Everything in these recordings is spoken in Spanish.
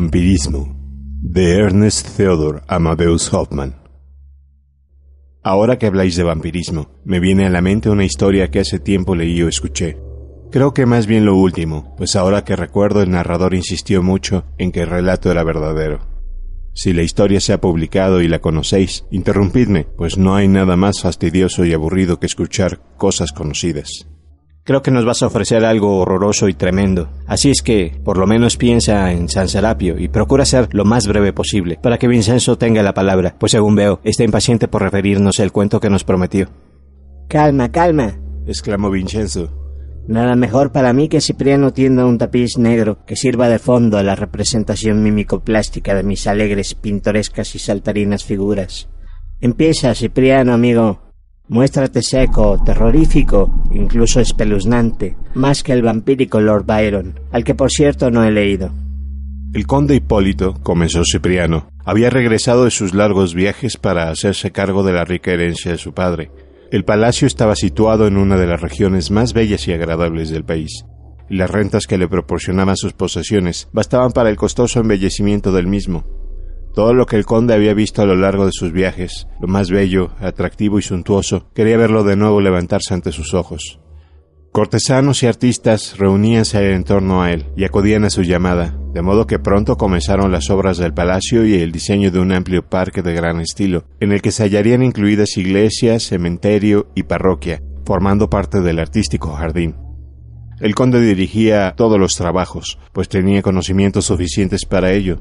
Vampirismo de Ernest Theodor Amadeus Hoffman. Ahora que habláis de vampirismo, me viene a la mente una historia que hace tiempo leí o escuché. Creo que más bien lo último, pues ahora que recuerdo el narrador insistió mucho en que el relato era verdadero. Si la historia se ha publicado y la conocéis, interrumpidme, pues no hay nada más fastidioso y aburrido que escuchar cosas conocidas. Creo que nos vas a ofrecer algo horroroso y tremendo. Así es que, por lo menos piensa en San Serapio y procura ser lo más breve posible para que Vincenzo tenga la palabra, pues según veo, está impaciente por referirnos el cuento que nos prometió. Calma, calma, exclamó Vincenzo. Nada mejor para mí que Cipriano tienda un tapiz negro que sirva de fondo a la representación mímico-plástica de mis alegres, pintorescas y saltarinas figuras. Empieza, Cipriano, amigo, Muéstrate seco, terrorífico, incluso espeluznante, más que el vampírico Lord Byron, al que por cierto no he leído. El conde Hipólito, comenzó Cipriano, había regresado de sus largos viajes para hacerse cargo de la rica herencia de su padre. El palacio estaba situado en una de las regiones más bellas y agradables del país, las rentas que le proporcionaban sus posesiones bastaban para el costoso embellecimiento del mismo todo lo que el conde había visto a lo largo de sus viajes, lo más bello, atractivo y suntuoso, quería verlo de nuevo levantarse ante sus ojos. Cortesanos y artistas reuníanse en torno a él y acudían a su llamada, de modo que pronto comenzaron las obras del palacio y el diseño de un amplio parque de gran estilo, en el que se hallarían incluidas iglesia, cementerio y parroquia, formando parte del artístico jardín. El conde dirigía todos los trabajos, pues tenía conocimientos suficientes para ello,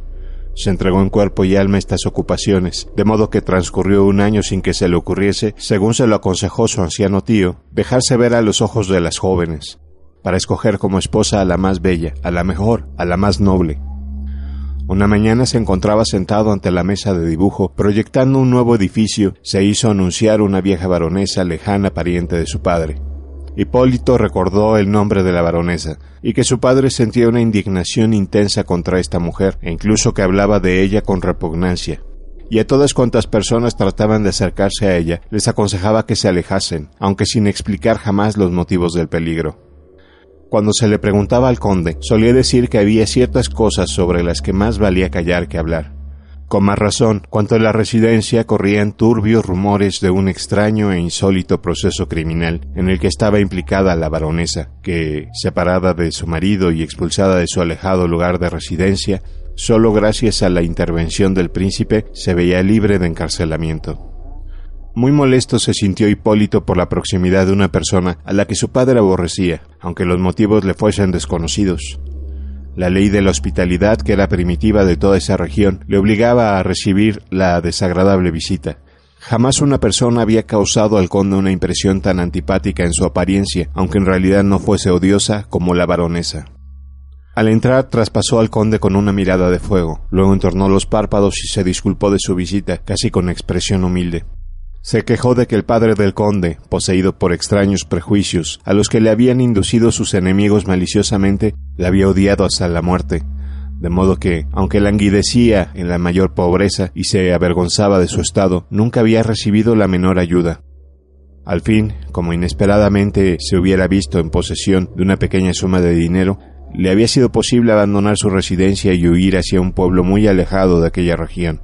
se entregó en cuerpo y alma estas ocupaciones, de modo que transcurrió un año sin que se le ocurriese, según se lo aconsejó su anciano tío, dejarse ver a los ojos de las jóvenes, para escoger como esposa a la más bella, a la mejor, a la más noble. Una mañana se encontraba sentado ante la mesa de dibujo, proyectando un nuevo edificio, se hizo anunciar una vieja baronesa lejana pariente de su padre. Hipólito recordó el nombre de la baronesa, y que su padre sentía una indignación intensa contra esta mujer, e incluso que hablaba de ella con repugnancia. Y a todas cuantas personas trataban de acercarse a ella, les aconsejaba que se alejasen, aunque sin explicar jamás los motivos del peligro. Cuando se le preguntaba al conde, solía decir que había ciertas cosas sobre las que más valía callar que hablar. Con más razón, cuanto a la residencia corrían turbios rumores de un extraño e insólito proceso criminal en el que estaba implicada la baronesa, que, separada de su marido y expulsada de su alejado lugar de residencia, solo gracias a la intervención del príncipe se veía libre de encarcelamiento. Muy molesto se sintió Hipólito por la proximidad de una persona a la que su padre aborrecía, aunque los motivos le fuesen desconocidos. La ley de la hospitalidad, que era primitiva de toda esa región, le obligaba a recibir la desagradable visita. Jamás una persona había causado al conde una impresión tan antipática en su apariencia, aunque en realidad no fuese odiosa como la baronesa. Al entrar traspasó al conde con una mirada de fuego, luego entornó los párpados y se disculpó de su visita, casi con expresión humilde. Se quejó de que el padre del conde, poseído por extraños prejuicios a los que le habían inducido sus enemigos maliciosamente, le había odiado hasta la muerte, de modo que, aunque languidecía en la mayor pobreza y se avergonzaba de su estado, nunca había recibido la menor ayuda. Al fin, como inesperadamente se hubiera visto en posesión de una pequeña suma de dinero, le había sido posible abandonar su residencia y huir hacia un pueblo muy alejado de aquella región.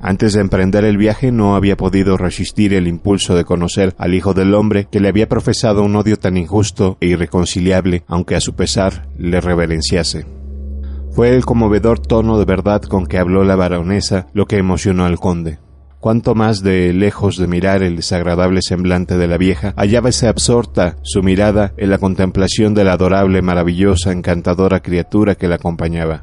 Antes de emprender el viaje no había podido resistir el impulso de conocer al Hijo del Hombre que le había profesado un odio tan injusto e irreconciliable, aunque a su pesar le reverenciase. Fue el conmovedor tono de verdad con que habló la baronesa lo que emocionó al conde. Cuanto más de lejos de mirar el desagradable semblante de la vieja, hallábase absorta su mirada en la contemplación de la adorable, maravillosa, encantadora criatura que la acompañaba.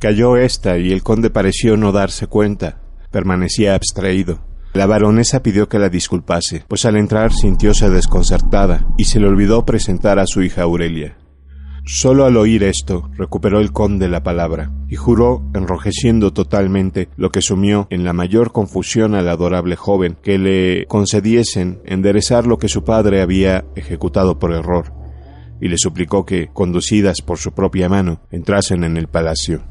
Cayó ésta y el conde pareció no darse cuenta, permanecía abstraído. La baronesa pidió que la disculpase, pues al entrar sintióse desconcertada y se le olvidó presentar a su hija Aurelia. Solo al oír esto recuperó el conde la palabra y juró, enrojeciendo totalmente, lo que sumió en la mayor confusión al adorable joven, que le concediesen enderezar lo que su padre había ejecutado por error, y le suplicó que, conducidas por su propia mano, entrasen en el palacio.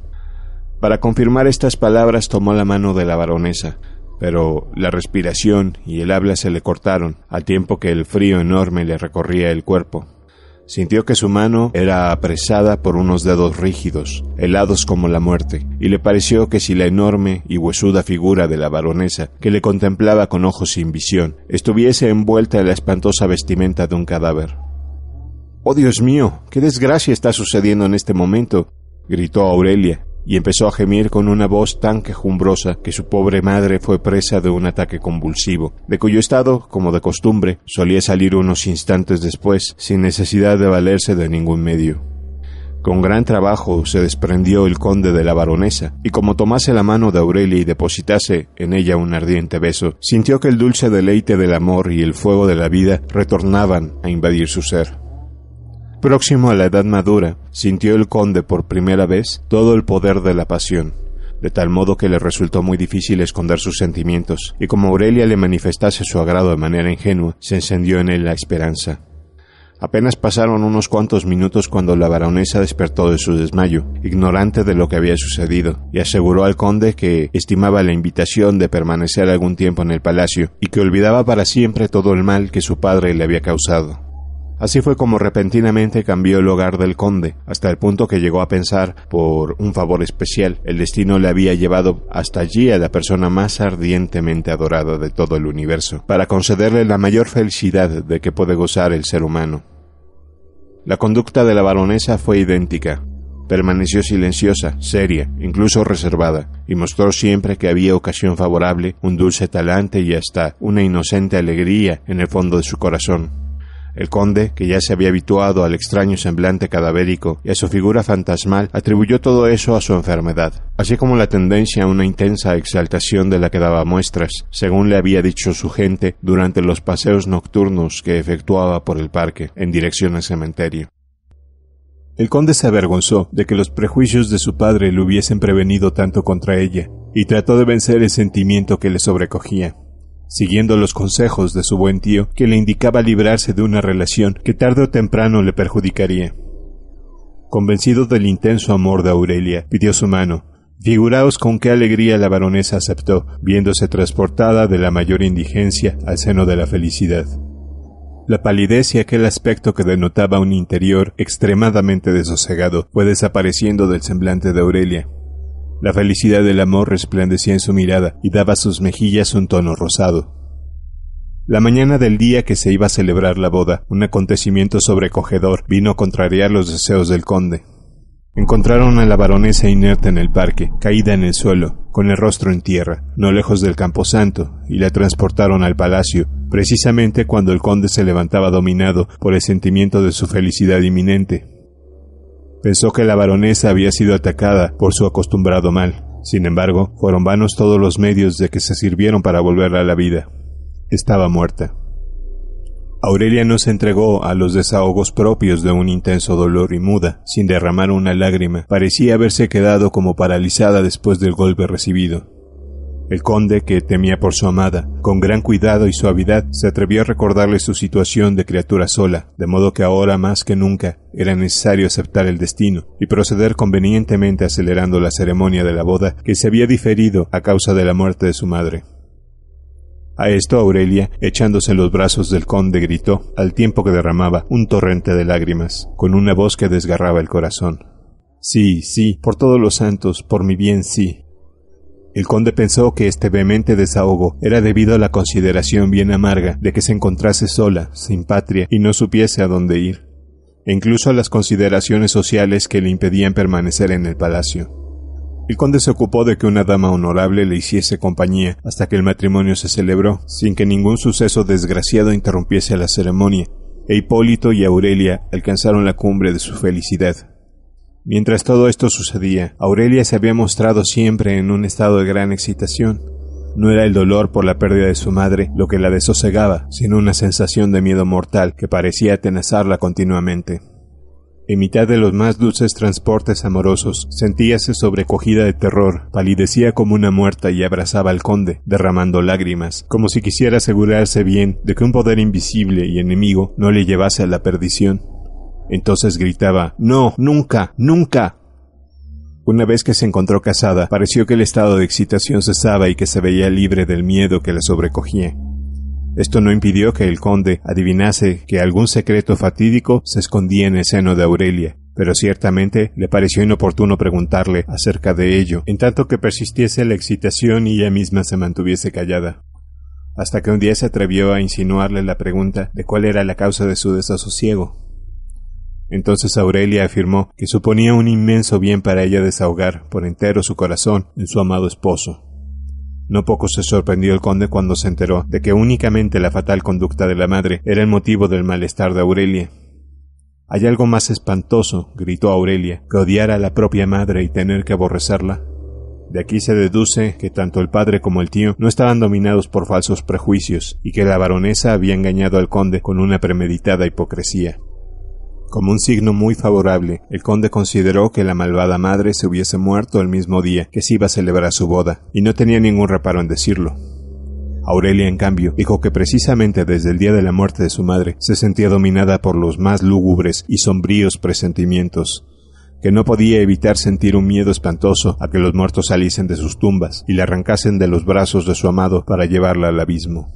Para confirmar estas palabras tomó la mano de la baronesa, pero la respiración y el habla se le cortaron, al tiempo que el frío enorme le recorría el cuerpo. Sintió que su mano era apresada por unos dedos rígidos, helados como la muerte, y le pareció que si la enorme y huesuda figura de la baronesa, que le contemplaba con ojos sin visión, estuviese envuelta en la espantosa vestimenta de un cadáver. Oh Dios mío, qué desgracia está sucediendo en este momento, gritó Aurelia, y empezó a gemir con una voz tan quejumbrosa que su pobre madre fue presa de un ataque convulsivo, de cuyo estado, como de costumbre, solía salir unos instantes después, sin necesidad de valerse de ningún medio. Con gran trabajo se desprendió el conde de la baronesa, y como tomase la mano de Aurelia y depositase en ella un ardiente beso, sintió que el dulce deleite del amor y el fuego de la vida retornaban a invadir su ser. Próximo a la edad madura, sintió el conde por primera vez todo el poder de la pasión, de tal modo que le resultó muy difícil esconder sus sentimientos, y como Aurelia le manifestase su agrado de manera ingenua, se encendió en él la esperanza. Apenas pasaron unos cuantos minutos cuando la baronesa despertó de su desmayo, ignorante de lo que había sucedido, y aseguró al conde que estimaba la invitación de permanecer algún tiempo en el palacio y que olvidaba para siempre todo el mal que su padre le había causado. Así fue como repentinamente cambió el hogar del conde, hasta el punto que llegó a pensar, por un favor especial, el destino le había llevado hasta allí a la persona más ardientemente adorada de todo el universo, para concederle la mayor felicidad de que puede gozar el ser humano. La conducta de la baronesa fue idéntica. Permaneció silenciosa, seria, incluso reservada, y mostró siempre que había ocasión favorable un dulce talante y hasta una inocente alegría en el fondo de su corazón. El conde, que ya se había habituado al extraño semblante cadavérico y a su figura fantasmal, atribuyó todo eso a su enfermedad, así como la tendencia a una intensa exaltación de la que daba muestras, según le había dicho su gente durante los paseos nocturnos que efectuaba por el parque, en dirección al cementerio. El conde se avergonzó de que los prejuicios de su padre le hubiesen prevenido tanto contra ella, y trató de vencer el sentimiento que le sobrecogía siguiendo los consejos de su buen tío, que le indicaba librarse de una relación que tarde o temprano le perjudicaría. Convencido del intenso amor de Aurelia, pidió su mano. Figuraos con qué alegría la baronesa aceptó, viéndose transportada de la mayor indigencia al seno de la felicidad. La palidez y aquel aspecto que denotaba un interior extremadamente desosegado fue desapareciendo del semblante de Aurelia, la felicidad del amor resplandecía en su mirada y daba a sus mejillas un tono rosado. La mañana del día que se iba a celebrar la boda, un acontecimiento sobrecogedor vino a contrariar los deseos del conde. Encontraron a la baronesa inerte en el parque, caída en el suelo, con el rostro en tierra, no lejos del camposanto, y la transportaron al palacio, precisamente cuando el conde se levantaba dominado por el sentimiento de su felicidad inminente. Pensó que la baronesa había sido atacada por su acostumbrado mal. Sin embargo, fueron vanos todos los medios de que se sirvieron para volverla a la vida. Estaba muerta. Aurelia no se entregó a los desahogos propios de un intenso dolor y muda, sin derramar una lágrima, parecía haberse quedado como paralizada después del golpe recibido. El conde, que temía por su amada, con gran cuidado y suavidad se atrevió a recordarle su situación de criatura sola, de modo que ahora más que nunca era necesario aceptar el destino y proceder convenientemente acelerando la ceremonia de la boda que se había diferido a causa de la muerte de su madre. A esto Aurelia, echándose en los brazos del conde, gritó, al tiempo que derramaba un torrente de lágrimas, con una voz que desgarraba el corazón. Sí, sí, por todos los santos, por mi bien, sí, el conde pensó que este vehemente desahogo era debido a la consideración bien amarga de que se encontrase sola, sin patria, y no supiese a dónde ir, e incluso a las consideraciones sociales que le impedían permanecer en el palacio. El conde se ocupó de que una dama honorable le hiciese compañía hasta que el matrimonio se celebró, sin que ningún suceso desgraciado interrumpiese la ceremonia, e Hipólito y Aurelia alcanzaron la cumbre de su felicidad. Mientras todo esto sucedía, Aurelia se había mostrado siempre en un estado de gran excitación. No era el dolor por la pérdida de su madre lo que la desosegaba, sino una sensación de miedo mortal que parecía atenazarla continuamente. En mitad de los más dulces transportes amorosos, sentíase sobrecogida de terror, palidecía como una muerta y abrazaba al conde, derramando lágrimas, como si quisiera asegurarse bien de que un poder invisible y enemigo no le llevase a la perdición. Entonces gritaba, No, nunca, nunca. Una vez que se encontró casada, pareció que el estado de excitación cesaba y que se veía libre del miedo que la sobrecogía. Esto no impidió que el conde adivinase que algún secreto fatídico se escondía en el seno de Aurelia, pero ciertamente le pareció inoportuno preguntarle acerca de ello, en tanto que persistiese la excitación y ella misma se mantuviese callada. Hasta que un día se atrevió a insinuarle la pregunta de cuál era la causa de su desasosiego. Entonces Aurelia afirmó que suponía un inmenso bien para ella desahogar por entero su corazón en su amado esposo. No poco se sorprendió el conde cuando se enteró de que únicamente la fatal conducta de la madre era el motivo del malestar de Aurelia. Hay algo más espantoso, gritó Aurelia, que odiar a la propia madre y tener que aborrecerla. De aquí se deduce que tanto el padre como el tío no estaban dominados por falsos prejuicios y que la baronesa había engañado al conde con una premeditada hipocresía. Como un signo muy favorable, el conde consideró que la malvada madre se hubiese muerto el mismo día que se iba a celebrar su boda, y no tenía ningún reparo en decirlo. Aurelia, en cambio, dijo que precisamente desde el día de la muerte de su madre se sentía dominada por los más lúgubres y sombríos presentimientos, que no podía evitar sentir un miedo espantoso a que los muertos saliesen de sus tumbas y la arrancasen de los brazos de su amado para llevarla al abismo.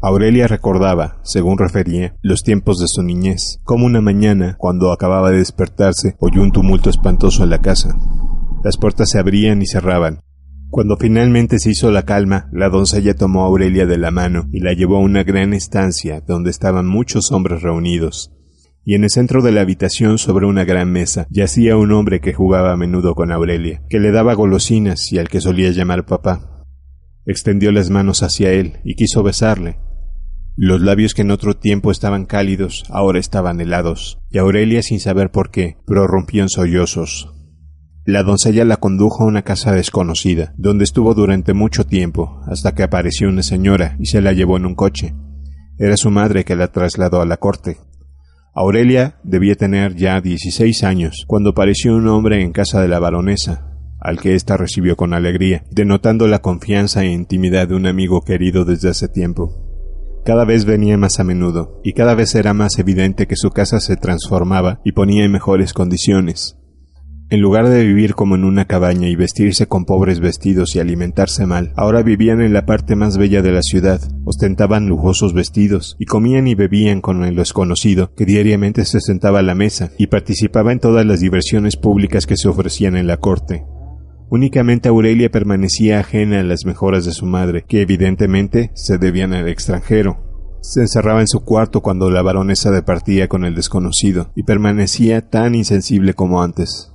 Aurelia recordaba, según refería, los tiempos de su niñez, como una mañana, cuando acababa de despertarse, oyó un tumulto espantoso en la casa. Las puertas se abrían y cerraban. Cuando finalmente se hizo la calma, la doncella tomó a Aurelia de la mano y la llevó a una gran estancia donde estaban muchos hombres reunidos. Y en el centro de la habitación, sobre una gran mesa, yacía un hombre que jugaba a menudo con Aurelia, que le daba golosinas y al que solía llamar papá. Extendió las manos hacia él y quiso besarle, los labios que en otro tiempo estaban cálidos ahora estaban helados, y Aurelia, sin saber por qué, prorrumpió en sollozos. La doncella la condujo a una casa desconocida, donde estuvo durante mucho tiempo, hasta que apareció una señora y se la llevó en un coche. Era su madre que la trasladó a la corte. Aurelia debía tener ya dieciséis años cuando apareció un hombre en casa de la baronesa, al que ésta recibió con alegría, denotando la confianza e intimidad de un amigo querido desde hace tiempo. Cada vez venía más a menudo, y cada vez era más evidente que su casa se transformaba y ponía en mejores condiciones. En lugar de vivir como en una cabaña y vestirse con pobres vestidos y alimentarse mal, ahora vivían en la parte más bella de la ciudad, ostentaban lujosos vestidos y comían y bebían con el desconocido que diariamente se sentaba a la mesa y participaba en todas las diversiones públicas que se ofrecían en la corte. Únicamente Aurelia permanecía ajena a las mejoras de su madre, que evidentemente se debían al extranjero. Se encerraba en su cuarto cuando la baronesa departía con el desconocido, y permanecía tan insensible como antes.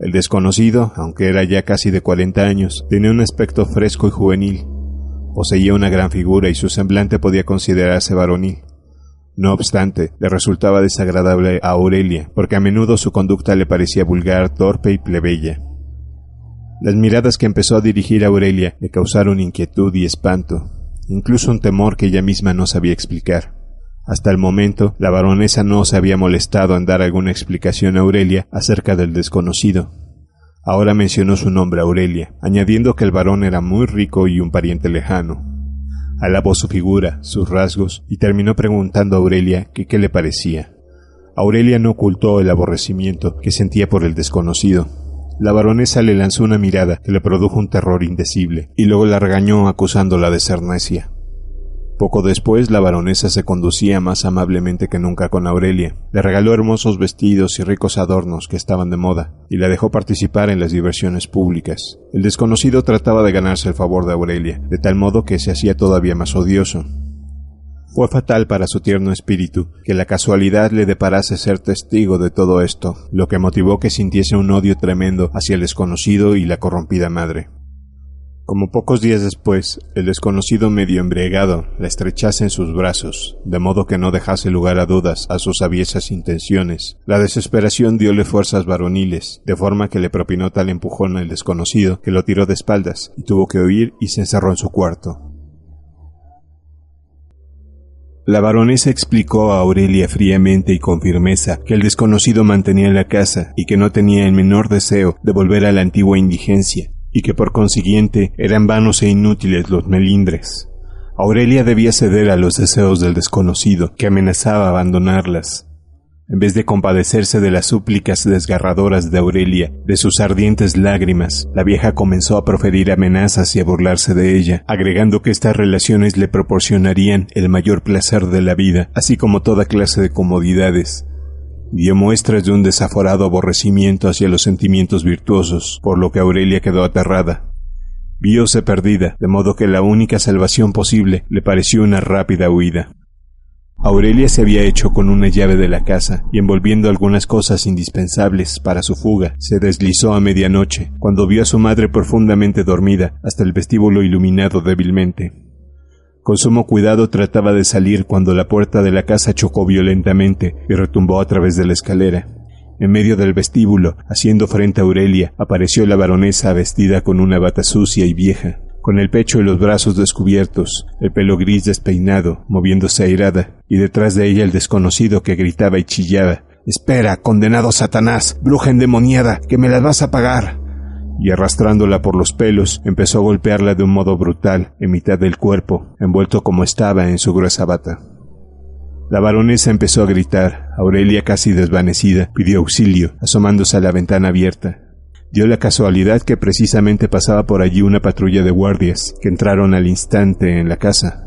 El desconocido, aunque era ya casi de 40 años, tenía un aspecto fresco y juvenil. Poseía una gran figura y su semblante podía considerarse varonil. No obstante, le resultaba desagradable a Aurelia, porque a menudo su conducta le parecía vulgar, torpe y plebeya. Las miradas que empezó a dirigir a Aurelia le causaron inquietud y espanto, incluso un temor que ella misma no sabía explicar. Hasta el momento, la baronesa no se había molestado en dar alguna explicación a Aurelia acerca del desconocido. Ahora mencionó su nombre a Aurelia, añadiendo que el varón era muy rico y un pariente lejano. Alabó su figura, sus rasgos, y terminó preguntando a Aurelia qué le parecía. Aurelia no ocultó el aborrecimiento que sentía por el desconocido, la baronesa le lanzó una mirada que le produjo un terror indecible, y luego la regañó acusándola de ser necia. Poco después, la baronesa se conducía más amablemente que nunca con Aurelia. Le regaló hermosos vestidos y ricos adornos que estaban de moda, y la dejó participar en las diversiones públicas. El desconocido trataba de ganarse el favor de Aurelia, de tal modo que se hacía todavía más odioso. Fue fatal para su tierno espíritu que la casualidad le deparase ser testigo de todo esto, lo que motivó que sintiese un odio tremendo hacia el desconocido y la corrompida madre. Como pocos días después, el desconocido medio embriagado la estrechase en sus brazos, de modo que no dejase lugar a dudas a sus aviesas intenciones. La desesperación diole fuerzas varoniles, de forma que le propinó tal empujón al desconocido que lo tiró de espaldas y tuvo que huir y se encerró en su cuarto. La baronesa explicó a Aurelia fríamente y con firmeza que el desconocido mantenía la casa y que no tenía el menor deseo de volver a la antigua indigencia, y que por consiguiente eran vanos e inútiles los melindres. Aurelia debía ceder a los deseos del desconocido, que amenazaba abandonarlas, en vez de compadecerse de las súplicas desgarradoras de Aurelia, de sus ardientes lágrimas, la vieja comenzó a proferir amenazas y a burlarse de ella, agregando que estas relaciones le proporcionarían el mayor placer de la vida, así como toda clase de comodidades. Dio muestras de un desaforado aborrecimiento hacia los sentimientos virtuosos, por lo que Aurelia quedó aterrada. Vióse perdida, de modo que la única salvación posible le pareció una rápida huida. Aurelia se había hecho con una llave de la casa y envolviendo algunas cosas indispensables para su fuga, se deslizó a medianoche, cuando vio a su madre profundamente dormida, hasta el vestíbulo iluminado débilmente. Con sumo cuidado trataba de salir cuando la puerta de la casa chocó violentamente y retumbó a través de la escalera. En medio del vestíbulo, haciendo frente a Aurelia, apareció la baronesa vestida con una bata sucia y vieja con el pecho y los brazos descubiertos, el pelo gris despeinado, moviéndose airada, y detrás de ella el desconocido que gritaba y chillaba. Espera, condenado Satanás, bruja endemoniada, que me las vas a pagar y arrastrándola por los pelos empezó a golpearla de un modo brutal en mitad del cuerpo, envuelto como estaba en su gruesa bata. La baronesa empezó a gritar. Aurelia, casi desvanecida, pidió auxilio, asomándose a la ventana abierta. Dio la casualidad que precisamente pasaba por allí una patrulla de guardias, que entraron al instante en la casa.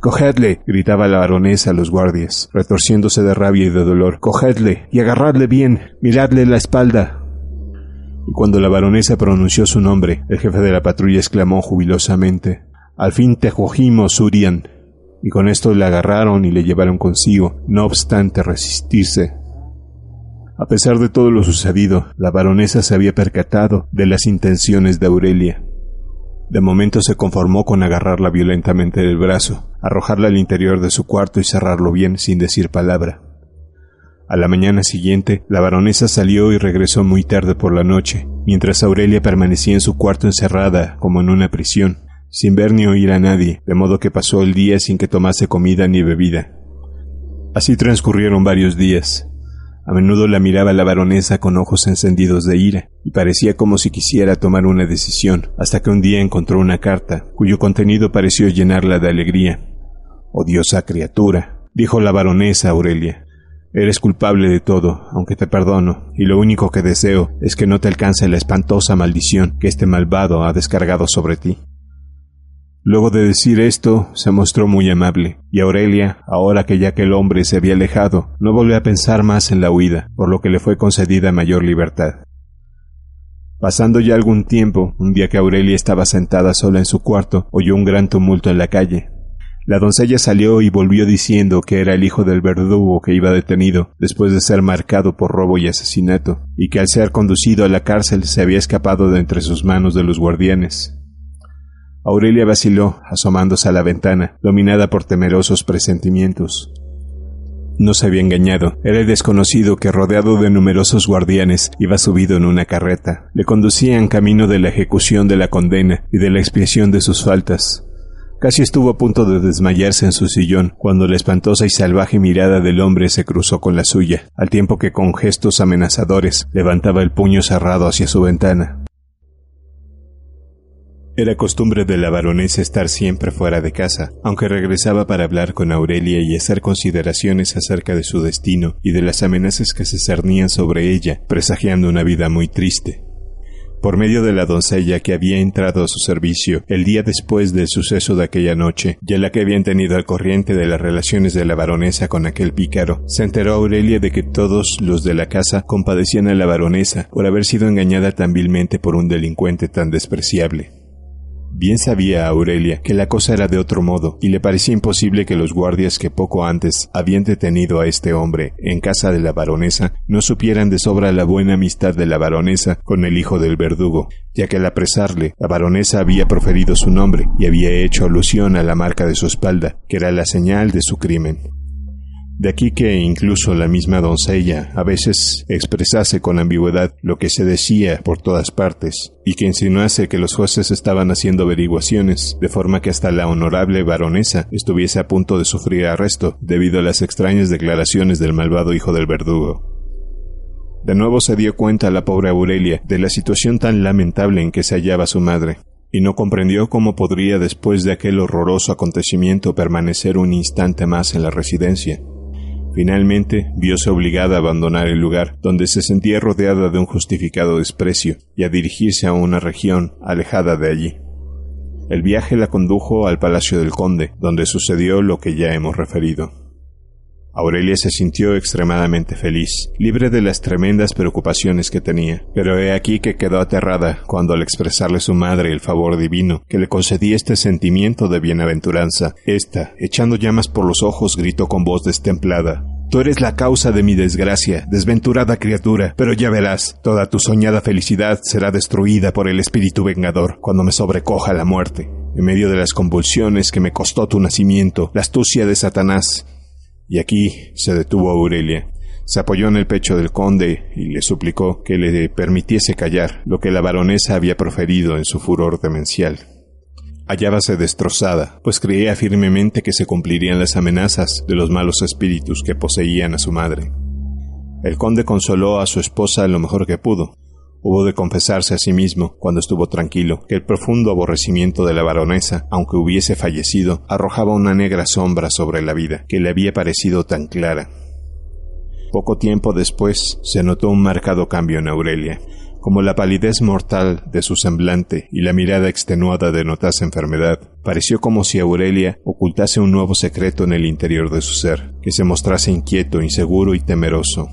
Cogedle, gritaba la baronesa a los guardias, retorciéndose de rabia y de dolor. Cogedle y agarradle bien, miradle la espalda. Y cuando la baronesa pronunció su nombre, el jefe de la patrulla exclamó jubilosamente Al fin te cogimos, Urian. Y con esto le agarraron y le llevaron consigo, no obstante resistirse, a pesar de todo lo sucedido, la baronesa se había percatado de las intenciones de Aurelia. De momento se conformó con agarrarla violentamente del brazo, arrojarla al interior de su cuarto y cerrarlo bien sin decir palabra. A la mañana siguiente, la baronesa salió y regresó muy tarde por la noche, mientras Aurelia permanecía en su cuarto encerrada como en una prisión, sin ver ni oír a nadie, de modo que pasó el día sin que tomase comida ni bebida. Así transcurrieron varios días. A menudo la miraba la baronesa con ojos encendidos de ira, y parecía como si quisiera tomar una decisión, hasta que un día encontró una carta, cuyo contenido pareció llenarla de alegría. Odiosa «Oh, criatura, dijo la baronesa Aurelia. Eres culpable de todo, aunque te perdono, y lo único que deseo es que no te alcance la espantosa maldición que este malvado ha descargado sobre ti. Luego de decir esto, se mostró muy amable, y Aurelia, ahora que ya que el hombre se había alejado, no volvió a pensar más en la huida, por lo que le fue concedida mayor libertad. Pasando ya algún tiempo, un día que Aurelia estaba sentada sola en su cuarto, oyó un gran tumulto en la calle. La doncella salió y volvió diciendo que era el hijo del verdugo que iba detenido después de ser marcado por robo y asesinato, y que al ser conducido a la cárcel se había escapado de entre sus manos de los guardianes. Aurelia vaciló, asomándose a la ventana, dominada por temerosos presentimientos. No se había engañado. Era el desconocido que, rodeado de numerosos guardianes, iba subido en una carreta. Le conducían camino de la ejecución de la condena y de la expiación de sus faltas. Casi estuvo a punto de desmayarse en su sillón cuando la espantosa y salvaje mirada del hombre se cruzó con la suya, al tiempo que con gestos amenazadores levantaba el puño cerrado hacia su ventana. Era costumbre de la baronesa estar siempre fuera de casa, aunque regresaba para hablar con Aurelia y hacer consideraciones acerca de su destino y de las amenazas que se cernían sobre ella, presagiando una vida muy triste. Por medio de la doncella que había entrado a su servicio el día después del suceso de aquella noche, y la que habían tenido al corriente de las relaciones de la baronesa con aquel pícaro, se enteró Aurelia de que todos los de la casa compadecían a la baronesa por haber sido engañada tan vilmente por un delincuente tan despreciable. Bien sabía Aurelia que la cosa era de otro modo, y le parecía imposible que los guardias que poco antes habían detenido a este hombre en casa de la baronesa no supieran de sobra la buena amistad de la baronesa con el hijo del verdugo, ya que al apresarle la baronesa había proferido su nombre y había hecho alusión a la marca de su espalda, que era la señal de su crimen. De aquí que incluso la misma doncella a veces expresase con ambigüedad lo que se decía por todas partes, y que insinuase que los jueces estaban haciendo averiguaciones, de forma que hasta la honorable baronesa estuviese a punto de sufrir arresto debido a las extrañas declaraciones del malvado hijo del verdugo. De nuevo se dio cuenta la pobre Aurelia de la situación tan lamentable en que se hallaba su madre, y no comprendió cómo podría después de aquel horroroso acontecimiento permanecer un instante más en la residencia. Finalmente, vióse obligada a abandonar el lugar, donde se sentía rodeada de un justificado desprecio, y a dirigirse a una región alejada de allí. El viaje la condujo al Palacio del Conde, donde sucedió lo que ya hemos referido. Aurelia se sintió extremadamente feliz, libre de las tremendas preocupaciones que tenía. Pero he aquí que quedó aterrada cuando al expresarle su madre el favor divino que le concedía este sentimiento de bienaventuranza, ésta, echando llamas por los ojos, gritó con voz destemplada Tú eres la causa de mi desgracia, desventurada criatura, pero ya verás, toda tu soñada felicidad será destruida por el espíritu vengador cuando me sobrecoja la muerte. En medio de las convulsiones que me costó tu nacimiento, la astucia de Satanás y aquí se detuvo Aurelia. Se apoyó en el pecho del conde y le suplicó que le permitiese callar lo que la baronesa había proferido en su furor demencial. Hallábase destrozada, pues creía firmemente que se cumplirían las amenazas de los malos espíritus que poseían a su madre. El conde consoló a su esposa lo mejor que pudo, Hubo de confesarse a sí mismo, cuando estuvo tranquilo, que el profundo aborrecimiento de la baronesa, aunque hubiese fallecido, arrojaba una negra sombra sobre la vida, que le había parecido tan clara. Poco tiempo después se notó un marcado cambio en Aurelia, como la palidez mortal de su semblante y la mirada extenuada denotase enfermedad, pareció como si Aurelia ocultase un nuevo secreto en el interior de su ser, que se mostrase inquieto, inseguro y temeroso.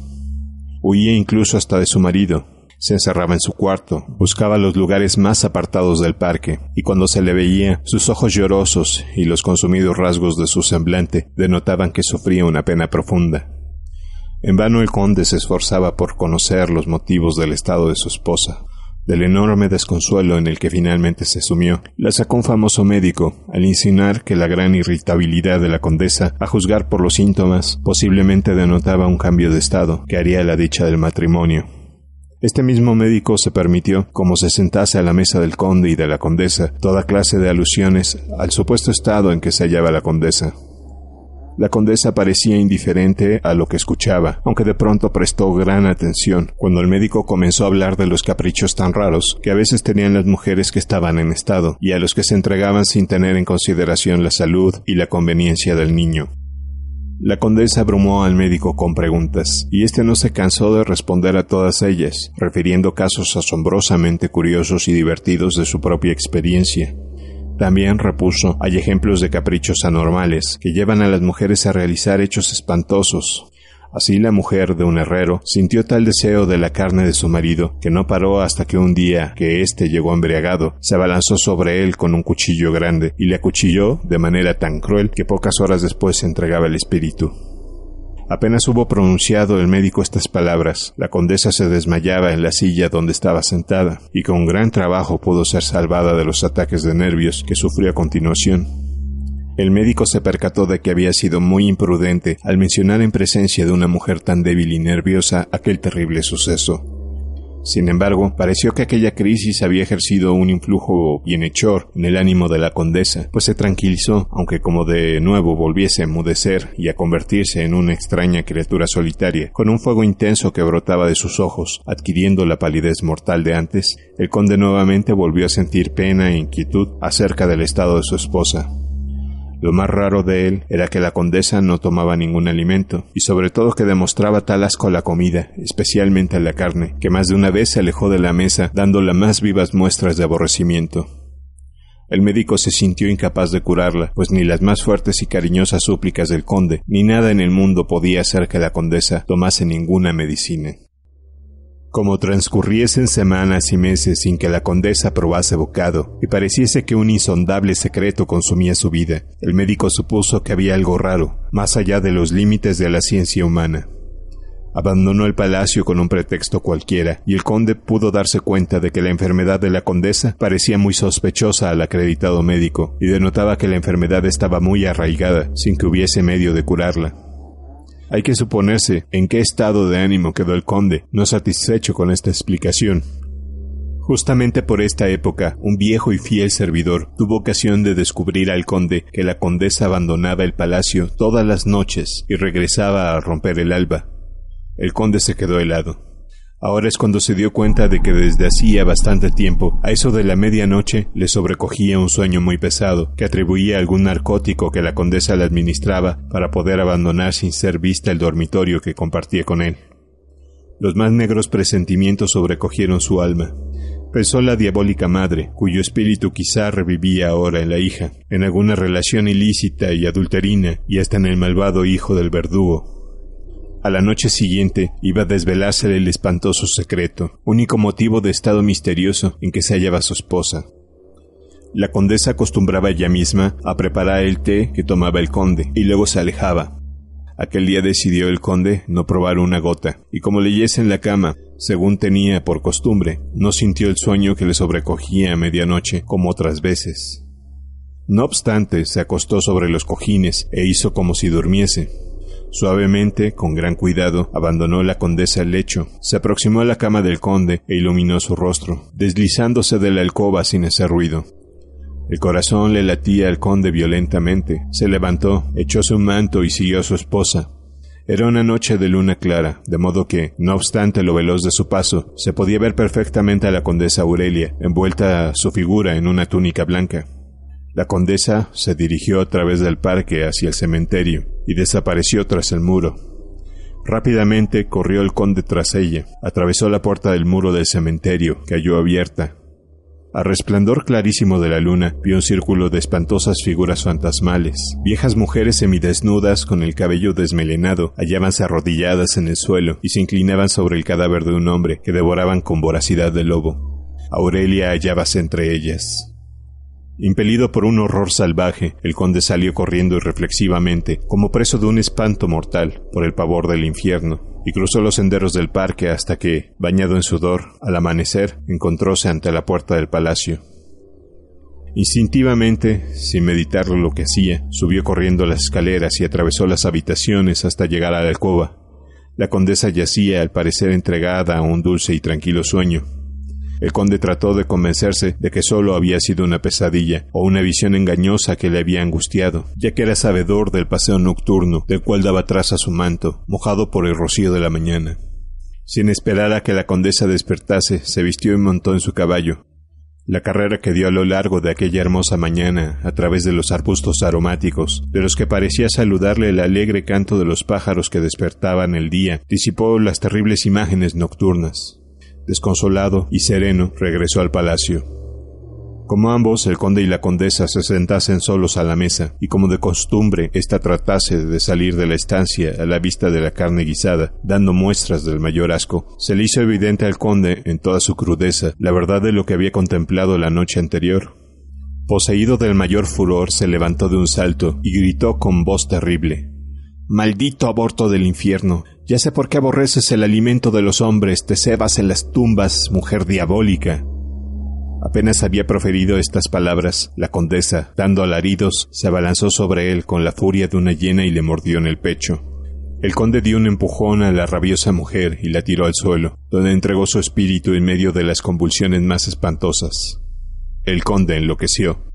Huía incluso hasta de su marido, se encerraba en su cuarto, buscaba los lugares más apartados del parque, y cuando se le veía, sus ojos llorosos y los consumidos rasgos de su semblante denotaban que sufría una pena profunda. En vano el conde se esforzaba por conocer los motivos del estado de su esposa, del enorme desconsuelo en el que finalmente se sumió, la sacó un famoso médico al insinuar que la gran irritabilidad de la condesa, a juzgar por los síntomas, posiblemente denotaba un cambio de estado que haría la dicha del matrimonio. Este mismo médico se permitió, como se sentase a la mesa del conde y de la condesa, toda clase de alusiones al supuesto estado en que se hallaba la condesa. La condesa parecía indiferente a lo que escuchaba, aunque de pronto prestó gran atención cuando el médico comenzó a hablar de los caprichos tan raros que a veces tenían las mujeres que estaban en estado y a los que se entregaban sin tener en consideración la salud y la conveniencia del niño. La condesa abrumó al médico con preguntas, y este no se cansó de responder a todas ellas, refiriendo casos asombrosamente curiosos y divertidos de su propia experiencia. También repuso, hay ejemplos de caprichos anormales que llevan a las mujeres a realizar hechos espantosos, Así la mujer de un herrero sintió tal deseo de la carne de su marido que no paró hasta que un día que éste llegó embriagado, se abalanzó sobre él con un cuchillo grande y le acuchilló de manera tan cruel que pocas horas después se entregaba el espíritu. Apenas hubo pronunciado el médico estas palabras, la condesa se desmayaba en la silla donde estaba sentada, y con gran trabajo pudo ser salvada de los ataques de nervios que sufrió a continuación. El médico se percató de que había sido muy imprudente al mencionar en presencia de una mujer tan débil y nerviosa aquel terrible suceso. Sin embargo, pareció que aquella crisis había ejercido un influjo bienhechor en el ánimo de la condesa, pues se tranquilizó, aunque como de nuevo volviese a enmudecer y a convertirse en una extraña criatura solitaria, con un fuego intenso que brotaba de sus ojos, adquiriendo la palidez mortal de antes, el conde nuevamente volvió a sentir pena e inquietud acerca del estado de su esposa. Lo más raro de él era que la condesa no tomaba ningún alimento, y sobre todo que demostraba tal asco a la comida, especialmente a la carne, que más de una vez se alejó de la mesa dando las más vivas muestras de aborrecimiento. El médico se sintió incapaz de curarla, pues ni las más fuertes y cariñosas súplicas del conde, ni nada en el mundo podía hacer que la condesa tomase ninguna medicina. Como transcurriesen semanas y meses sin que la condesa probase bocado y pareciese que un insondable secreto consumía su vida, el médico supuso que había algo raro, más allá de los límites de la ciencia humana. Abandonó el palacio con un pretexto cualquiera, y el conde pudo darse cuenta de que la enfermedad de la condesa parecía muy sospechosa al acreditado médico, y denotaba que la enfermedad estaba muy arraigada, sin que hubiese medio de curarla. Hay que suponerse en qué estado de ánimo quedó el conde, no satisfecho con esta explicación. Justamente por esta época, un viejo y fiel servidor tuvo ocasión de descubrir al conde que la condesa abandonaba el palacio todas las noches y regresaba a romper el alba. El conde se quedó helado. Ahora es cuando se dio cuenta de que desde hacía bastante tiempo, a eso de la medianoche, le sobrecogía un sueño muy pesado, que atribuía a algún narcótico que la condesa le administraba para poder abandonar sin ser vista el dormitorio que compartía con él. Los más negros presentimientos sobrecogieron su alma. Pensó la diabólica madre, cuyo espíritu quizá revivía ahora en la hija, en alguna relación ilícita y adulterina, y hasta en el malvado hijo del verdugo, a la noche siguiente iba a desvelarse el espantoso secreto, único motivo de estado misterioso en que se hallaba su esposa. La condesa acostumbraba ella misma a preparar el té que tomaba el conde, y luego se alejaba. Aquel día decidió el conde no probar una gota, y como leyese en la cama, según tenía por costumbre, no sintió el sueño que le sobrecogía a medianoche como otras veces. No obstante, se acostó sobre los cojines e hizo como si durmiese. Suavemente, con gran cuidado, abandonó la condesa el lecho, se aproximó a la cama del conde e iluminó su rostro, deslizándose de la alcoba sin hacer ruido. El corazón le latía al conde violentamente. Se levantó, echó su manto y siguió a su esposa. Era una noche de luna clara, de modo que, no obstante lo veloz de su paso, se podía ver perfectamente a la condesa Aurelia, envuelta su figura en una túnica blanca. La condesa se dirigió a través del parque hacia el cementerio y desapareció tras el muro. Rápidamente corrió el conde tras ella, atravesó la puerta del muro del cementerio, que cayó abierta. Al resplandor clarísimo de la luna vio un círculo de espantosas figuras fantasmales. Viejas mujeres semidesnudas con el cabello desmelenado hallábanse arrodilladas en el suelo y se inclinaban sobre el cadáver de un hombre que devoraban con voracidad de lobo. Aurelia hallábase entre ellas. Impelido por un horror salvaje, el conde salió corriendo irreflexivamente, como preso de un espanto mortal, por el pavor del infierno, y cruzó los senderos del parque hasta que, bañado en sudor, al amanecer, encontróse ante la puerta del palacio. Instintivamente, sin meditar lo que hacía, subió corriendo las escaleras y atravesó las habitaciones hasta llegar a la alcoba. La condesa yacía, al parecer entregada a un dulce y tranquilo sueño, el conde trató de convencerse de que solo había sido una pesadilla o una visión engañosa que le había angustiado, ya que era sabedor del paseo nocturno del cual daba traza su manto, mojado por el rocío de la mañana. Sin esperar a que la condesa despertase, se vistió y montó en su caballo. La carrera que dio a lo largo de aquella hermosa mañana, a través de los arbustos aromáticos, de los que parecía saludarle el alegre canto de los pájaros que despertaban el día, disipó las terribles imágenes nocturnas. Desconsolado y sereno, regresó al palacio. Como ambos, el conde y la condesa se sentasen solos a la mesa, y como de costumbre, ésta tratase de salir de la estancia a la vista de la carne guisada, dando muestras del mayor asco, se le hizo evidente al conde, en toda su crudeza, la verdad de lo que había contemplado la noche anterior. Poseído del mayor furor, se levantó de un salto y gritó con voz terrible Maldito aborto del infierno. Ya sé por qué aborreces el alimento de los hombres, te cebas en las tumbas, mujer diabólica. Apenas había proferido estas palabras, la condesa, dando alaridos, se abalanzó sobre él con la furia de una hiena y le mordió en el pecho. El conde dio un empujón a la rabiosa mujer y la tiró al suelo, donde entregó su espíritu en medio de las convulsiones más espantosas. El conde enloqueció.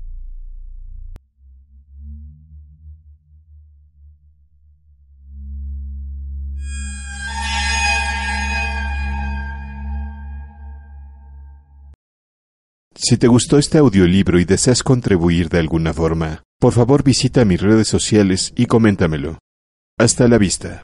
Si te gustó este audiolibro y deseas contribuir de alguna forma, por favor visita mis redes sociales y coméntamelo. Hasta la vista.